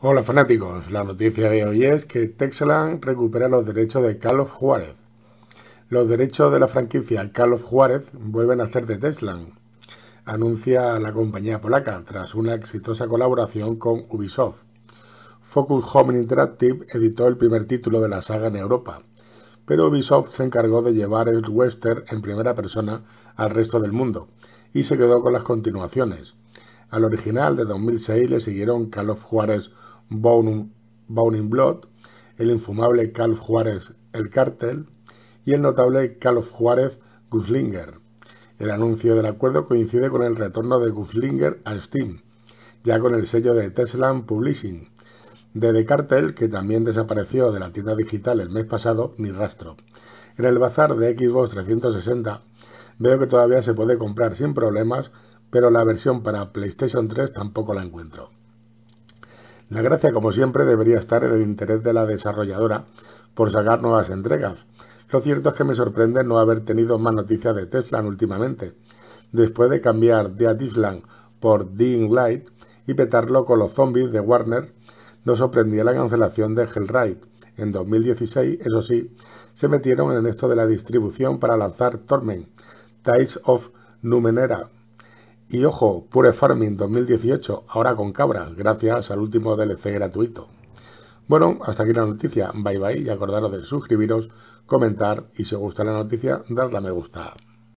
Hola fanáticos, la noticia de hoy es que Texelan recupera los derechos de Carlos Juárez. Los derechos de la franquicia Carlos Juárez vuelven a ser de Texeland, anuncia la compañía polaca tras una exitosa colaboración con Ubisoft. Focus Home Interactive editó el primer título de la saga en Europa, pero Ubisoft se encargó de llevar el western en primera persona al resto del mundo y se quedó con las continuaciones. Al original de 2006 le siguieron Carlos Juárez Bowning Blood, el infumable Calf Juárez El Cartel y el notable Calf Juárez Guslinger. El anuncio del acuerdo coincide con el retorno de Guslinger a Steam, ya con el sello de Tesla Publishing. De The Cartel, que también desapareció de la tienda digital el mes pasado, ni rastro. En el bazar de Xbox 360 veo que todavía se puede comprar sin problemas, pero la versión para PlayStation 3 tampoco la encuentro. La gracia, como siempre, debería estar en el interés de la desarrolladora por sacar nuevas entregas. Lo cierto es que me sorprende no haber tenido más noticias de Tesla últimamente. Después de cambiar de Atisland por Dean Light y petarlo con los zombies de Warner, nos sorprendía la cancelación de Hellride. En 2016, eso sí, se metieron en esto de la distribución para lanzar Torment, Tides of Numenera, y ojo, Pure Farming 2018, ahora con cabras, gracias al último DLC gratuito. Bueno, hasta aquí la noticia. Bye bye y acordaros de suscribiros, comentar y si os gusta la noticia, darle a me gusta.